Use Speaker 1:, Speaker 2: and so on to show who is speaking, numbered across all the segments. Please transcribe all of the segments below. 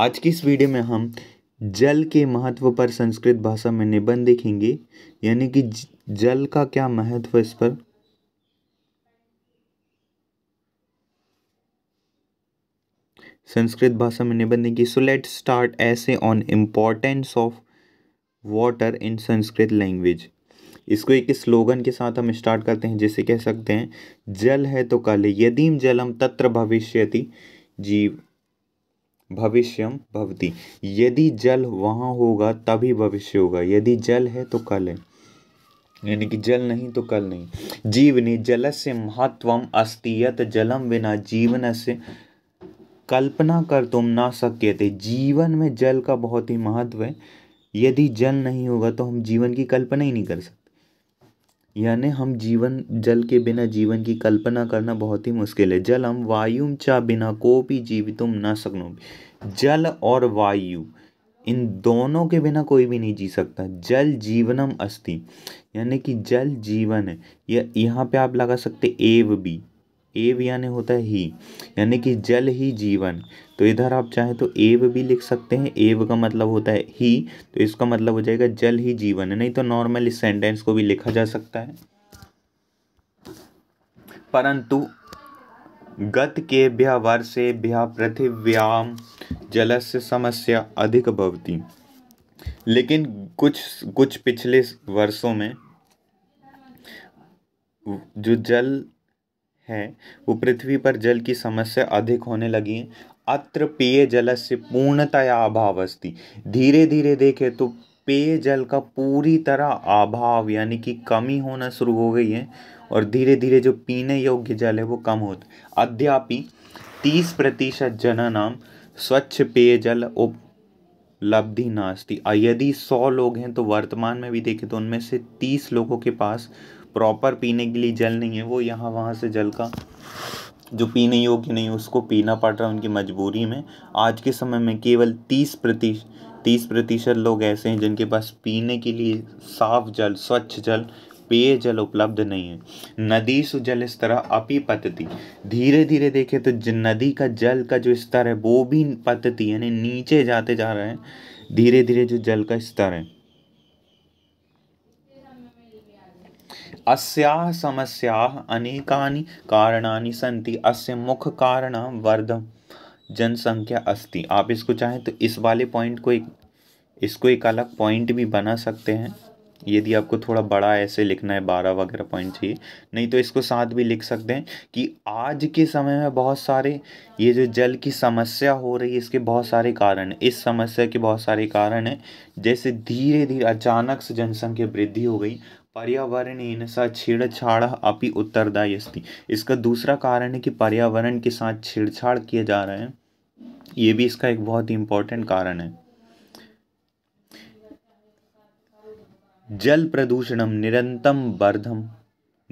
Speaker 1: आज की इस वीडियो में हम जल के महत्व पर संस्कृत भाषा में निबंध देखेंगे यानी कि जल का क्या महत्व इस पर संस्कृत भाषा में निबंध देखेंगे so let start essay on importance of water in Sanskrit language इसको एक स्लोगन के साथ हम स्टार्ट करते हैं जिसे कह सकते हैं जल है तो कल यदि जलम तत्र भविष्यति जीव भविष्यम भवति यदि जल वहाँ होगा तभी भविष्य होगा यदि जल है तो कल है यानी कि जल नहीं तो कल नहीं जल से महत्व अस्ति यत जलम बिना जीवन से कल्पना कर तुम ना सकते जीवन में जल का बहुत ही महत्व है यदि जल नहीं होगा तो हम जीवन की कल्पना ही नहीं कर सकते यानी हम जीवन जल के बिना जीवन की कल्पना करना बहुत ही मुश्किल है जल हम वायु चा बिना को भी जीवितुम ना सकनो जल और वायु इन दोनों के बिना कोई भी नहीं जी सकता जल जीवनम अस्ति यानी कि जल जीवन है यह यहाँ पे आप लगा सकते एव भी एव यानी होता है ही यानी कि जल ही जीवन तो इधर आप चाहें तो एव भी लिख सकते हैं एव का मतलब होता है ही तो इसका मतलब हो जाएगा जल ही जीवन है नहीं तो नॉर्मल इस सेंटेंस को भी लिखा जा सकता है परंतु गत के भ्या वर्षे भ्या पृथिव्याम जलस्य समस्या अधिक भवती लेकिन कुछ कुछ पिछले वर्षों में जो जल हैं वो पृथ्वी पर जल की समस्या अधिक होने लगी है अत्र पेय जल से पूर्णतया अभाव अस्ति धीरे धीरे देखें तो पेय जल का पूरी तरह अभाव यानी कि कमी होना शुरू हो गई है और धीरे धीरे जो पीने योग्य जल है वो कम होता अद्यापि तीस प्रतिशत नाम स्वच्छ पेयजल उपलब्धि नास्ती यदि सौ लोग हैं तो वर्तमान में भी देखें तो उनमें से तीस लोगों के पास प्रॉपर पीने के लिए जल नहीं है वो यहाँ वहाँ से जल का जो पीने योग्य नहीं उसको पीना पड़ रहा है उनकी मजबूरी में आज के समय में केवल तीस प्रतिश तीस प्रतिशत लोग ऐसे हैं जिनके पास पीने के लिए साफ जल स्वच्छ जल पेय जल उपलब्ध नहीं है नदी सुजल जल इस तरह अपी पतती धीरे धीरे देखें तो नदी का जल का जो स्तर है वो भी पतती यानी नीचे जाते जा रहे हैं धीरे धीरे जो जल का स्तर है समस्या समस्याः अनेकानि कारणानि सन्ति अस्य कारण वर्ध जनसंख्या अस्ति आप इसको चाहें तो इस वाले पॉइंट को एक इसको एक अलग पॉइंट भी बना सकते हैं यदि आपको थोड़ा बड़ा ऐसे लिखना है बारह वगैरह पॉइंट चाहिए नहीं तो इसको साथ भी लिख सकते हैं कि आज के समय में बहुत सारे ये जो जल की समस्या हो रही है इसके बहुत सारे कारण हैं इस समस्या के बहुत सारे कारण हैं जैसे धीरे धीरे अचानक से जनसंख्या वृद्धि हो गई इन सह छेड़छाड़ अपनी उत्तरदायी अस्ति इसका दूसरा कारण है कि पर्यावरण के साथ छेड़छाड़ किए जा रहे हैं ये भी इसका एक बहुत ही इम्पोर्टेंट कारण है जल प्रदूषणम निरंतम वर्धम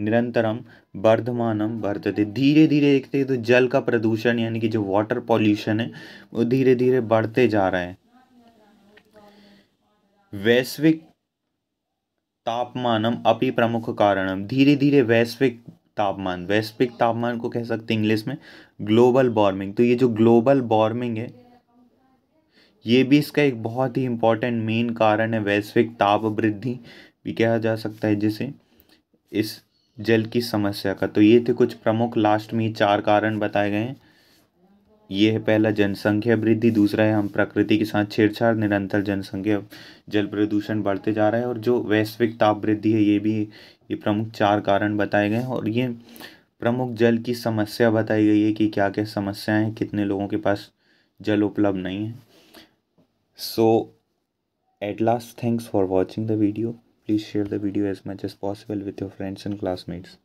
Speaker 1: निरंतरम वर्धमानम वर्धते धीरे धीरे देखते हैं तो जल का प्रदूषण यानी कि जो वाटर पॉल्यूशन है वो धीरे धीरे बढ़ते जा रहा है वैश्विक तापमानम अपि प्रमुख कारणम धीरे धीरे वैश्विक तापमान वैश्विक तापमान को कह सकते हैं इंग्लिश में ग्लोबल वार्मिंग तो ये जो ग्लोबल वार्मिंग है ये भी इसका एक बहुत ही इम्पोर्टेंट मेन कारण है वैश्विक ताप वृद्धि भी कहा जा सकता है जिसे इस जल की समस्या का तो ये थे कुछ प्रमुख लास्ट में चार कारण बताए गए हैं ये है पहला जनसंख्या वृद्धि दूसरा है हम प्रकृति के साथ छेड़छाड़ निरंतर जनसंख्या जल प्रदूषण बढ़ते जा रहा है और जो वैश्विक ताप वृद्धि है ये भी ये प्रमुख चार कारण बताए गए हैं और ये प्रमुख जल की समस्या बताई गई है कि क्या क्या समस्याएं हैं कितने लोगों के पास जल उपलब्ध नहीं है so at last thanks for watching the video please share the video as much as possible with your friends and classmates